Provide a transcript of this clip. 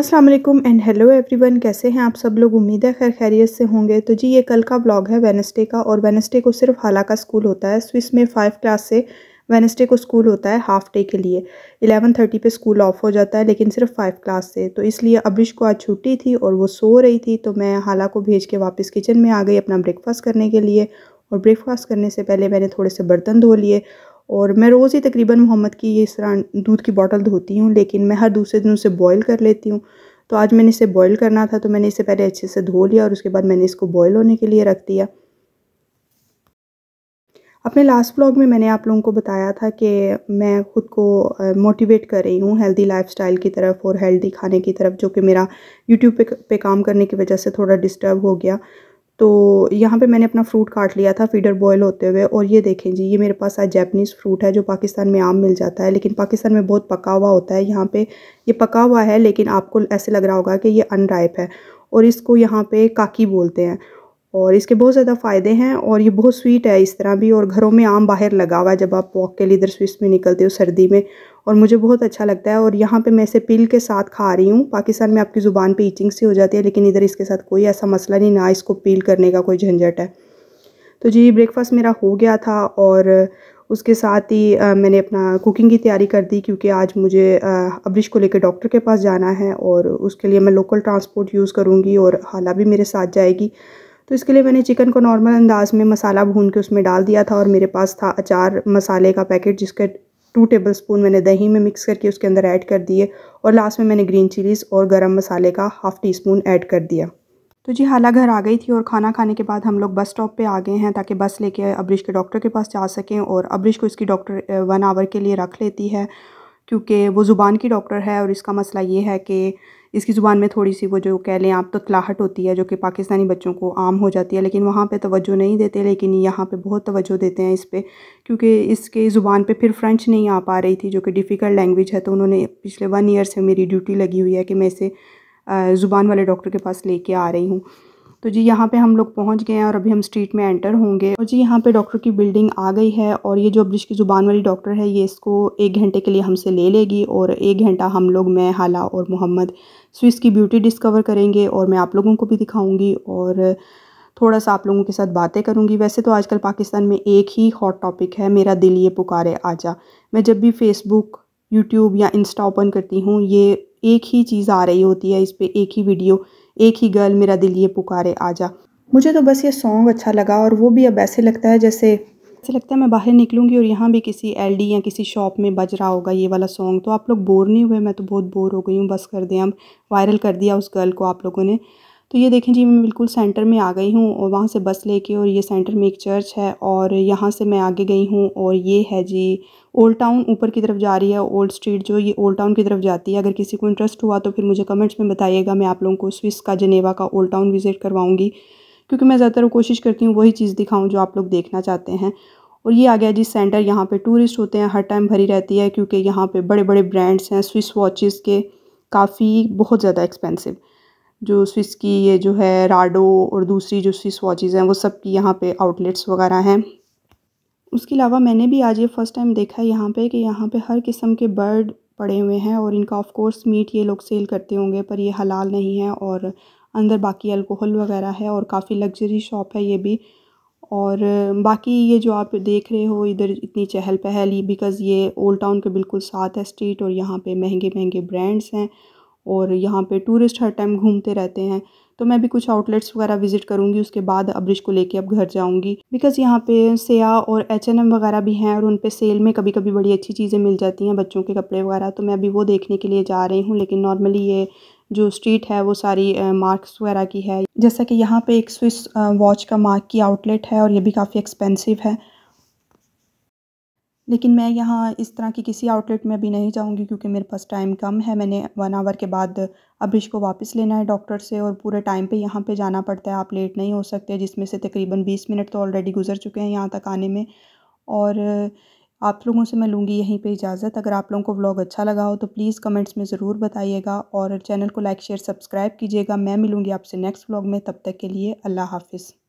अस्सलाम वालेकुम and hello everyone कैसे हैं आप सब लोग उम्मीद है खैर खैरियत से होंगे तो जी ये कल का ब्लॉग है वेनसडे का और वेनसडे को सिर्फ हाला का स्कूल होता है स्विस में फ़ाइव क्लास से वेनसडे को स्कूल होता है हाफ डे के लिए एलेवन थर्टी पे स्कूल ऑफ हो जाता है लेकिन सिर्फ फाइव क्लास से तो इसलिए अब्रिश को आज छुट्टी थी और वो सो रही थी तो मैं हाला को भेज के वापस किचन में आ गई अपना ब्रेकफास्ट करने के लिए और ब्रेकफास्ट करने से पहले मैंने थोड़े से बर्तन धो लिए और मैं रोज़ ही तकरीबन मोहम्मद की ये इस तरह दूध की बॉटल धोती हूँ लेकिन मैं हर दूसरे दिन उसे बॉयल कर लेती हूँ तो आज मैंने इसे बॉयल करना था तो मैंने इसे पहले अच्छे से धो लिया और उसके बाद मैंने इसको बॉयल होने के लिए रख दिया अपने लास्ट ब्लॉग में मैंने आप लोगों को बताया था कि मैं ख़ुद को मोटिवेट कर रही हूँ हेल्दी लाइफस्टाइल की तरफ और हेल्दी खाने की तरफ जो कि मेरा यूट्यूब पे पे काम करने की वजह से थोड़ा डिस्टर्ब हो गया तो यहाँ पे मैंने अपना फ्रूट काट लिया था फीडर बॉयल होते हुए और ये देखें जी ये मेरे पास आज जैपनीज़ फ्रूट है जो पाकिस्तान में आम मिल जाता है लेकिन पाकिस्तान में बहुत पका हुआ होता है यहाँ पे ये पका हुआ है लेकिन आपको ऐसे लग रहा होगा कि ये अनराइप है और इसको यहाँ पे काकी बोलते हैं और इसके बहुत ज़्यादा फ़ायदे हैं और ये बहुत स्वीट है इस तरह भी और घरों में आम बाहर लगा हुआ है जब आप वॉक के लिए इधर स्विस में निकलते हो सर्दी में और मुझे बहुत अच्छा लगता है और यहाँ पे मैं इसे पिल के साथ खा रही हूँ पाकिस्तान में आपकी ज़ुबान पे ईचिंग सी हो जाती है लेकिन इधर इसके साथ कोई ऐसा मसला नहीं ना इसको पील करने का कोई झंझट है तो जी ब्रेकफास्ट मेरा हो गया था और उसके साथ ही मैंने अपना कुकिंग की तैयारी कर दी क्योंकि आज मुझे अब्रिश को लेकर डॉक्टर के पास जाना है और उसके लिए मैं लोकल ट्रांसपोर्ट यूज़ करूँगी और हाला भी मेरे साथ जाएगी तो इसके लिए मैंने चिकन को नॉर्मल अंदाज में मसाला भून के उसमें डाल दिया था और मेरे पास था अचार मसाले का पैकेट जिसके टू टेबल स्पून मैंने दही में मिक्स करके उसके अंदर ऐड कर दिए और लास्ट में मैंने ग्रीन चिलीज़ और गरम मसाले का हाफ़ टी स्पून ऐड कर दिया तो जी हाला घर आ गई थी और खाना खाने के बाद हम लोग बस स्टॉप पे आ गए हैं ताकि बस लेके अब्रिश के डॉक्टर के पास जा सकें और अब्रिश को इसकी डॉक्टर वन आवर के लिए रख लेती है क्योंकि वो ज़ुबान की डॉक्टर है और इसका मसला ये है कि इसकी ज़ुबान में थोड़ी सी वो जो कह लें आप तो तलाहट होती है जो कि पाकिस्तानी बच्चों को आम हो जाती है लेकिन वहाँ पे तवज्जो नहीं देते लेकिन यहाँ पे बहुत तवज्जो देते हैं इस पर क्योंकि इसके ज़ुबान पे फिर फ्रेंच नहीं आ पा रही थी जो कि डिफ़िकल्ट लैंग्वेज है तो उन्होंने पिछले वन ईयर से मेरी ड्यूटी लगी हुई है कि मैं इसे ज़ुबान वाले डॉक्टर के पास लेके आ रही हूँ तो जी यहाँ पे हम लोग पहुँच गए हैं और अभी हम स्ट्रीट में एंटर होंगे और जी यहाँ पे डॉक्टर की बिल्डिंग आ गई है और ये जो ब्रिज की जुबान वाली डॉक्टर है ये इसको एक घंटे के लिए हमसे ले लेगी और एक घंटा हम लोग मैं हाला और मोहम्मद स्विस की ब्यूटी डिस्कवर करेंगे और मैं आप लोगों को भी दिखाऊँगी और थोड़ा सा आप लोगों के साथ बातें करूंगी वैसे तो आजकल पाकिस्तान में एक ही हॉट टॉपिक है मेरा दिल ये पुकारे आजा मैं जब भी फेसबुक यूट्यूब या इंस्टा ओपन करती हूँ ये एक ही चीज़ आ रही होती है इस पर एक ही वीडियो एक ही गर्ल मेरा दिल ये पुकारे आजा मुझे तो बस ये सॉन्ग अच्छा लगा और वो भी अब ऐसे लगता है जैसे ऐसे लगता है मैं बाहर निकलूंगी और यहाँ भी किसी एलडी या किसी शॉप में बज रहा होगा ये वाला सॉन्ग तो आप लोग बोर नहीं हुए मैं तो बहुत बोर हो गई हूँ बस कर दें अब वायरल कर दिया उस गर्ल को आप लोगों ने तो ये देखें जी मैं बिल्कुल सेंटर में आ गई हूँ और वहाँ से बस लेके और ये सेंटर में एक चर्च है और यहाँ से मैं आगे गई हूँ और ये है जी ओल्ड टाउन ऊपर की तरफ जा रही है ओल्ड स्ट्रीट जो ये ओल्ड टाउन की तरफ जाती है अगर किसी को इंटरेस्ट हुआ तो फिर मुझे कमेंट्स में बताइएगा मैं आप लोगों को स्विस का जनेवा का ओल्ड टाउन विज़िट करवाऊँगी क्योंकि मैं ज़्यादातर कोशिश करती हूँ वही चीज़ दिखाऊँ जो आप लोग देखना चाहते हैं और ये आ गया जी सेंटर यहाँ पे टूरिस्ट होते हैं हर टाइम भरी रहती है क्योंकि यहाँ पे बड़े बड़े ब्रांड्स हैं स्विस वॉचेस के काफ़ी बहुत ज़्यादा एक्सपेंसिव जो स्विस की ये जो है राडो और दूसरी जो स्विस वॉचेज़ हैं वो सब की यहाँ पे आउटलेट्स वगैरह हैं उसके अलावा मैंने भी आज ये फ़र्स्ट टाइम देखा है यहाँ पे कि यहाँ पे हर किस्म के बर्ड पड़े हुए हैं और इनका ऑफ कोर्स मीट ये लोग सेल करते होंगे पर ये हलाल नहीं है और अंदर बाकी अल्कोहल वगैरह है और काफ़ी लग्जरी शॉप है ये भी और बाकी ये जो आप देख रहे हो इधर इतनी चहल पहल बिकॉज़ ये ओल्ड टाउन के बिल्कुल साथ है स्ट्रीट और यहाँ पे महंगे महंगे ब्रांड्स हैं और यहाँ पे टूरिस्ट हर टाइम घूमते रहते हैं तो मैं भी कुछ आउटलेट्स वगैरह विजिट करूँगी उसके बाद अब्रिश को लेके अब घर जाऊँगी बिकॉज़ यहाँ पे सेया और एच एन एम वगैरह भी हैं और उन पर सेल में कभी कभी बड़ी अच्छी चीज़ें मिल जाती हैं बच्चों के कपड़े वगैरह तो मैं अभी वो देखने के लिए जा रही हूँ लेकिन नॉर्मली ये जो स्ट्रीट है वो सारी मार्क्स वगैरह की है जैसा कि यहाँ पर एक स्विस वॉच का मार्क की आउटलेट है और ये भी काफ़ी एक्सपेंसिव है लेकिन मैं यहाँ इस तरह की किसी आउटलेट में अभी नहीं जाऊँगी क्योंकि मेरे पास टाइम कम है मैंने वन आवर के बाद अभिश को वापस लेना है डॉक्टर से और पूरे टाइम पे यहाँ पे जाना पड़ता है आप लेट नहीं हो सकते जिसमें से तकरीबन बीस मिनट तो ऑलरेडी गुजर चुके हैं यहाँ तक आने में और आप लोगों से मैं लूँगी यहीं पर इजाज़त अगर आप लोगों को ब्लॉग अच्छा लगा हो तो प्लीज़ कमेंट्स में ज़रूर बताइएगा और चैनल को लाइक शेयर सब्सक्राइब कीजिएगा मैं मिलूँगी आपसे नेक्स्ट ब्लॉग में तब तक के लिए अल्लाह हाफिज़